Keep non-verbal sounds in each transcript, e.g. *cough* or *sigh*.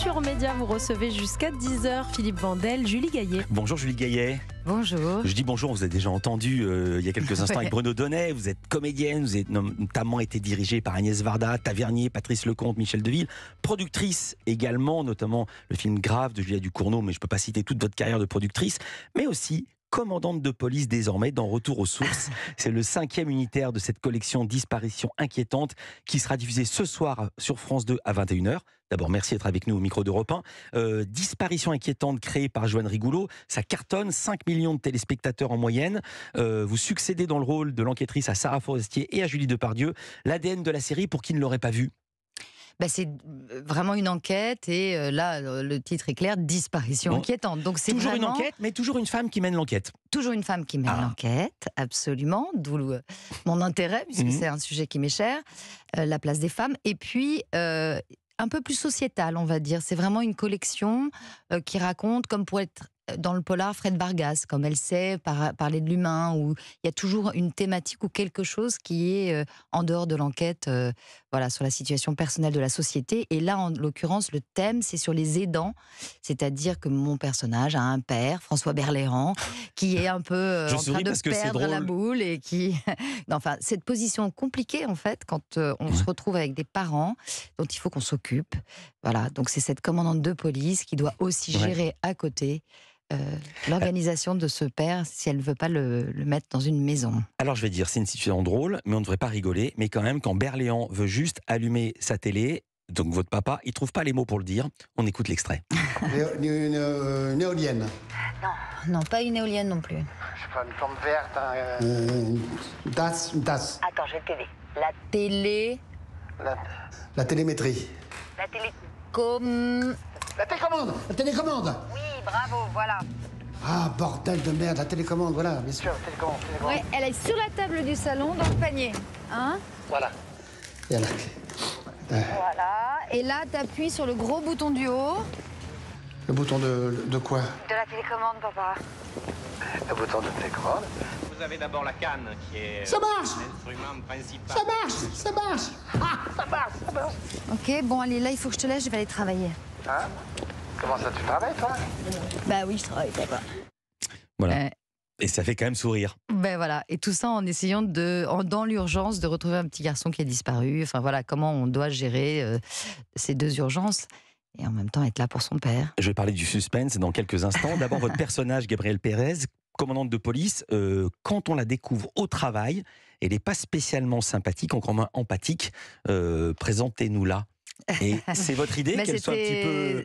Culture Média, vous recevez jusqu'à 10h Philippe Vandel, Julie Gaillet. Bonjour Julie Gaillet. Bonjour. Je dis bonjour, vous avez déjà entendu euh, il y a quelques instants *laughs* avec Bruno Donnet, vous êtes comédienne, vous avez notamment été dirigée par Agnès Varda, Tavernier, Patrice Lecomte, Michel Deville, productrice également, notamment le film Grave de Julia Ducournau, mais je ne peux pas citer toute votre carrière de productrice, mais aussi commandante de police désormais dans Retour aux sources. *laughs* C'est le cinquième unitaire de cette collection Disparition inquiétante qui sera diffusée ce soir sur France 2 à 21h. D'abord, merci d'être avec nous au micro d'Europe 1. Euh, disparition inquiétante créée par Joanne Rigoulot. Ça cartonne, 5 millions de téléspectateurs en moyenne. Euh, vous succédez dans le rôle de l'enquêtrice à Sarah Forestier et à Julie Depardieu. L'ADN de la série, pour qui ne l'aurait pas vue bah, c'est euh, vraiment une enquête et euh, là, le titre est clair, disparition inquiétante. Donc c'est toujours une enquête, mais toujours une femme qui mène l'enquête. Toujours une femme qui mène ah. l'enquête, absolument, d'où mon intérêt, puisque mhm. c'est un sujet qui m'est cher, euh, la place des femmes. Et puis, un peu plus sociétal, on va dire. C'est vraiment une collection qui raconte, comme pour être dans le polar Fred Vargas, comme elle sait parler de l'humain, où il y a toujours une thématique ou quelque chose qui est euh, en dehors de l'enquête euh, voilà, sur la situation personnelle de la société. Et là, en l'occurrence, le thème, c'est sur les aidants, c'est-à-dire que mon personnage a un père, François Berléand, qui est un peu euh, en train de perdre la boule et qui... *laughs* enfin, cette position compliquée, en fait, quand on se retrouve avec des parents dont il faut qu'on s'occupe. Voilà, donc c'est cette commandante de police qui doit aussi gérer à côté euh, l'organisation de ce père si elle ne veut pas le, mettre dans une maison Alors je vais dire, c'est une situation drôle, mais on ne devrait pas rigoler. Mais quand même, quand Berléan veut juste allumer sa télé, donc votre papa, il trouve pas les mots pour le dire. On écoute l'extrait. une, *laughs* euh, éolienne. Non, non, pas une éolienne non plus. Je sais pas, une plante verte. Hein, euh. Attends, j'ai une télé. La télé. La... télémétrie. La télécom... La télécommande La télécommande Oui bravo, voilà. Ah, bordel de merde, la télécommande, voilà, bien sûr, télécommande, télécommande. elle est sur la table du salon, dans le panier, hein Voilà. Et là. clé. Voilà, et là, t'appuies sur le gros bouton du haut. Le bouton de, de quoi De la télécommande, papa. Le bouton de télécommande Vous avez d'abord la canne, qui est... Euh, ça marche Ça marche Ça marche Ah, ça marche, ça marche Ok, bon, allez, là, il faut que je te laisse, je vais aller travailler. Hein Comment ça, tu travailles, toi Bah oui, je travaille, papa. Voilà. Euh. Et ça fait quand même sourire. Ben voilà, et tout ça en essayant de, dans l'urgence, de retrouver un petit garçon qui a disparu. Enfin voilà, comment on doit gérer euh, ces deux urgences et en même temps être là pour son père. Je vais parler du suspense dans quelques instants. D'abord votre *laughs* personnage, Gabriel Pérez, commandante de police. Euh, quand on la découvre au travail, elle n'est pas spécialement sympathique, encore moins empathique. présentez nous là. Et c'est votre idée *laughs* qu'elle soit un petit peu.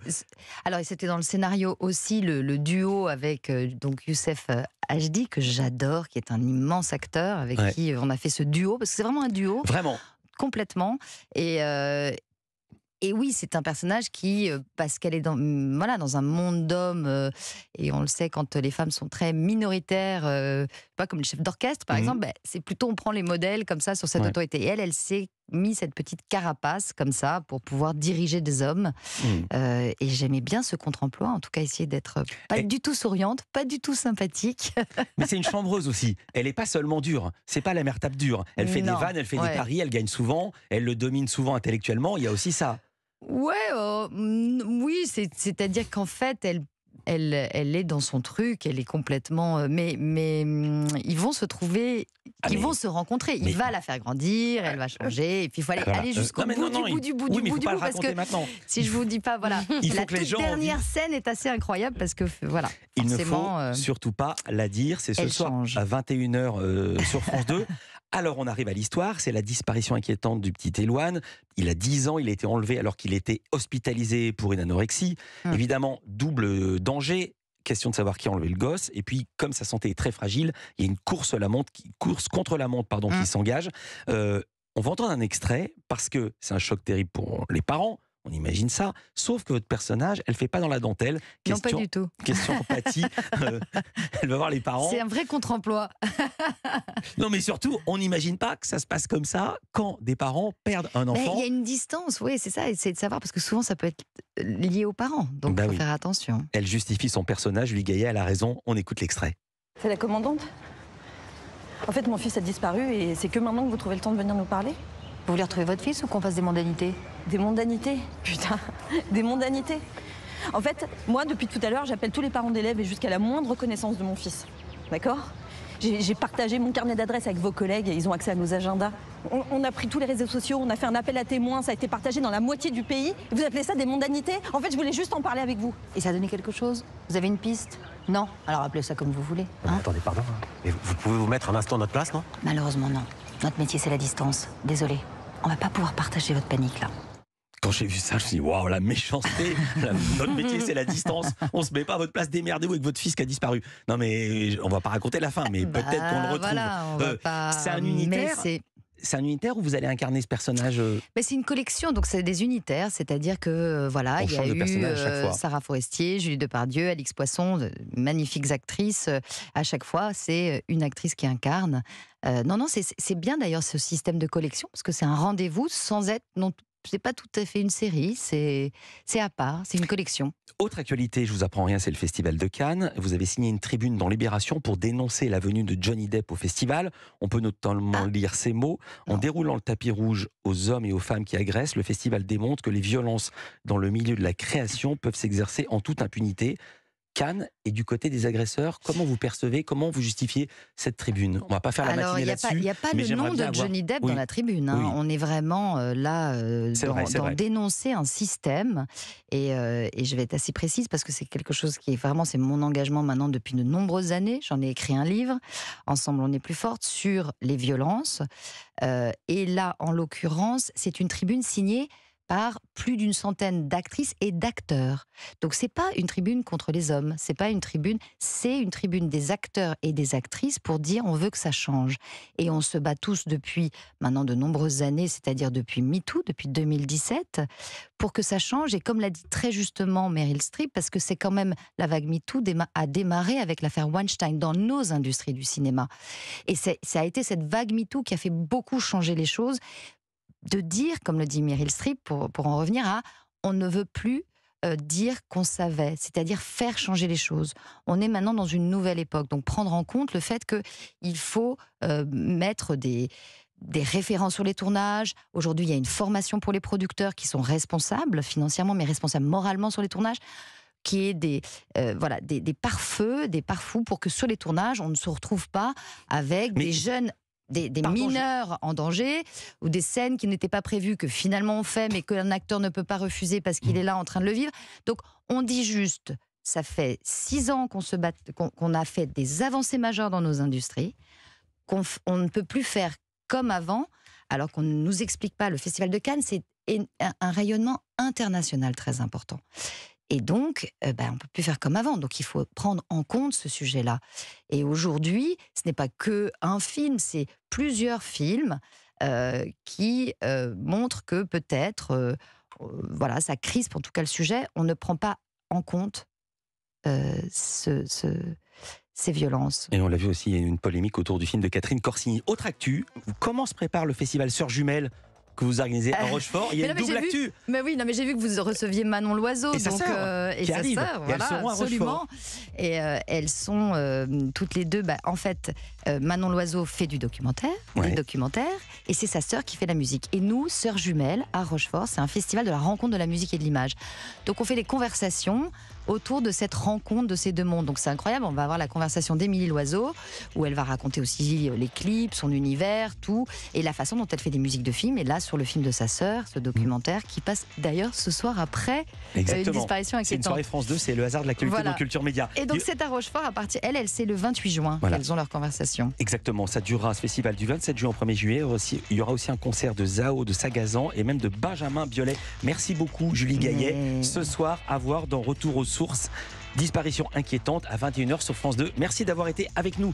Alors, c'était dans le scénario aussi le, duo avec euh, donc Youssef Hajdi, euh, que j'adore, qui est un immense acteur avec qui on a fait ce duo, parce que c'est vraiment un duo. Vraiment. Complètement. Et, euh, et oui, c'est un personnage qui, parce qu'elle est dans, mm, voilà, dans un monde d'hommes, et on le sait quand les femmes sont très minoritaires, pas comme le chef d'orchestre par mmh. exemple, ben, c'est plutôt on prend les modèles comme ça sur cette autorité. Et elle, elle sait mis cette petite carapace comme ça pour pouvoir diriger des hommes. Hmm. Euh, et j'aimais bien ce contre-emploi, en tout cas essayer d'être pas du tout souriante, pas du tout sympathique. *laughs* Mais c'est une chambreuse aussi. Elle est pas seulement dure. C'est pas la mère tape dure. Elle fait des vannes, elle fait des paris, elle gagne souvent, elle le domine souvent intellectuellement. Il y a aussi ça. Ouais, oh, mm, oui, c'est-à-dire qu'en fait, elle elle, est dans son truc, elle est complètement. Euh, mais, mais hum, ils vont se trouver, ah, ils vont se rencontrer. Il va la faire grandir, elle va changer, et puis il faut aller, jusqu'au bout, du bout, du bout, du bout, parce que si je vous dis pas, voilà, *laughs* la dernière scène est assez incroyable parce que voilà. Il ne faut euh, surtout pas la dire. C'est ce soir à 21 h euh, sur France 2. *laughs* Alors on arrive à l'histoire, c'est la disparition inquiétante du petit Éloine. Il a 10 ans, il a été enlevé alors qu'il était hospitalisé pour une anorexie. Hum. Évidemment, double danger, question de savoir qui a enlevé le gosse. Et puis, comme sa santé est très fragile, il y a une course, la course contre la montre pardon, qui hum. s'engage. Euh, on va entendre un extrait parce que c'est un choc terrible pour les parents, on imagine ça. Sauf que votre personnage, elle fait pas dans la dentelle. Question, non, pas Question *laughs* empathie. Euh, elle va voir les parents. C'est un vrai contre-emploi. *laughs* non, mais surtout, on n'imagine pas que ça se passe comme ça quand des parents perdent un enfant. Il y a une distance, oui, c'est ça. C'est de savoir, parce que souvent, ça peut être lié aux parents. Donc, il bah faut faire attention. Elle justifie son personnage. Lui, à elle la raison. On écoute l'extrait. C'est la commandante En fait, mon fils a disparu et c'est que maintenant que vous trouvez le temps de venir nous parler. Vous voulez retrouver votre fils ou qu'on fasse des mondanités des mondanités Putain, des mondanités En fait, moi, depuis tout à l'heure, j'appelle tous les parents d'élèves et jusqu'à la moindre connaissance de mon fils. D'accord J'ai partagé mon carnet d'adresses avec vos collègues et ils ont accès à nos agendas. On, a pris tous les réseaux sociaux, on a fait un appel à témoins, ça a été partagé dans la moitié du pays. Vous appelez ça des mondanités En fait, je voulais juste en parler avec vous. Et ça a donné quelque chose Vous avez une piste Non Alors appelez ça comme vous voulez. Hein attendez, pardon. Hein. Mais vous, pouvez vous mettre un instant à notre place, non Malheureusement, non. Notre métier, c'est la distance. Désolé. On va pas pouvoir partager votre panique, là quand j'ai vu ça, je me suis dit, waouh, la méchanceté, notre métier, c'est la distance. On se met pas à votre place, démerdez-vous avec votre fils qui a disparu. Non, mais on va pas raconter la fin, mais bah, peut-être qu'on le retrouve. Euh, c'est un unitaire. C'est un unitaire ou vous allez incarner ce personnage euh Mais C'est une collection, donc c'est des unitaires, c'est-à-dire que euh, voilà, il y a eu Sarah Forestier, Julie Depardieu, Alix Poisson, magnifiques actrices. à chaque fois, c'est une actrice qui incarne. non, non, c'est bien d'ailleurs ce système de collection, parce que c'est un rendez-vous sans être non, c'est pas tout à fait une série, c'est à part, c'est une collection. Autre actualité, je vous apprends rien, c'est le Festival de Cannes. Vous avez signé une tribune dans Libération pour dénoncer la venue de Johnny Depp au festival. On peut notamment ah. lire ces mots. En déroulant le tapis rouge aux hommes et aux femmes qui agressent, le festival démontre que les violences dans le milieu de la création peuvent s'exercer en toute impunité. Cannes et du côté des agresseurs. Comment vous percevez, comment vous justifiez cette tribune On va pas faire la là-dessus. Il n'y a pas, le nom de Johnny Depp dans la tribune. Hein. On est vraiment euh, là euh, dans, dénoncer un système. Euh, et, je vais être assez précise parce que c'est quelque chose qui est vraiment, c'est mon engagement maintenant depuis de nombreuses années. J'en ai écrit un livre, Ensemble on est plus forte, sur les violences. et là, en l'occurrence, c'est une tribune signée par plus d'une centaine d'actrices et d'acteurs. Donc c'est pas une tribune contre les hommes, c'est pas une tribune, c'est une tribune des acteurs et des actrices pour dire on veut que ça change. Et on se bat tous depuis maintenant de nombreuses années, c'est-à-dire depuis MeToo, depuis 2017, pour que ça change. Et comme l'a dit très justement Meryl Streep, parce que c'est quand même la vague MeToo a démarré avec l'affaire Weinstein dans nos industries du cinéma. Et ça a été cette vague MeToo qui a fait beaucoup changer les choses de dire, comme le dit Meryl Streep, pour, en revenir à, on ne veut plus euh, dire qu'on savait, c'est-à-dire faire changer les choses. On est maintenant dans une nouvelle époque, donc prendre en compte le fait qu'il faut euh, mettre des, des référents sur les tournages. Aujourd'hui, il y a une formation pour les producteurs qui sont responsables financièrement, mais responsables moralement sur les tournages qui est des euh, voilà des, des pare-feux, des pare-fous pour que sur les tournages on ne se retrouve pas avec des jeunes des, mineurs en danger ou des scènes qui n'étaient pas prévues que finalement on fait mais qu'un acteur ne peut pas refuser parce qu'il mmh. est là en train de le vivre. Donc on dit juste, ça fait six ans qu'on se bat, qu'on a fait des avancées majeures dans nos industries, qu'on ne peut plus faire comme avant, alors qu'on ne nous explique pas. Le Festival de Cannes, c'est un rayonnement international très important. Et donc, euh, bah, on ne peut plus faire comme avant. Donc, il faut prendre en compte ce sujet-là. Et aujourd'hui, ce n'est pas que un film, c'est plusieurs films euh, qui euh, montrent que peut-être, voilà, ça crispe en tout cas le sujet. On ne prend pas en compte ce, ces violences. Et on l'a vu aussi, il y a une polémique autour du film de Catherine Corsini. Autre actu, comment se prépare le festival Sœurs Jumelles que vous organisez à euh, Rochefort. Il y a double actu. mais oui, non, mais j'ai vu que vous receviez Manon Loiseau et sa sœur, euh, absolument. Et euh, elles sont toutes les deux. Bah, en fait, Manon Loiseau fait du documentaire, et c'est sa sœur qui fait la musique. Et nous, sœurs jumelles à Rochefort, c'est un festival de la rencontre de la musique et de l'image. Donc on fait des conversations autour de cette rencontre de ces deux mondes. Donc c'est incroyable, on va avoir la conversation d'Émilie Loiseau, où elle va raconter aussi euh, les clips, son univers, tout, et la façon dont elle fait des musiques de films, et là sur le film de sa sœur, ce documentaire, qui passe d'ailleurs ce soir après euh, Exactement. une disparition inquiétante. C'est une soirée France 2, c'est le hasard de la Culture Média. Et donc c'est à Rochefort, à partir, elle, elle c'est le 28 juin, qu'elles ont leur conversation. Exactement, ça durera ce festival du 27 juin au 1er juillet, il y aura aussi un concert de Zao, de Sagazan, et même de Benjamin Biolay. Merci beaucoup Julie Gaillet, ce soir à voir dans Retour aux source. Disparition inquiétante à 21h sur France 2. Merci d'avoir été avec nous.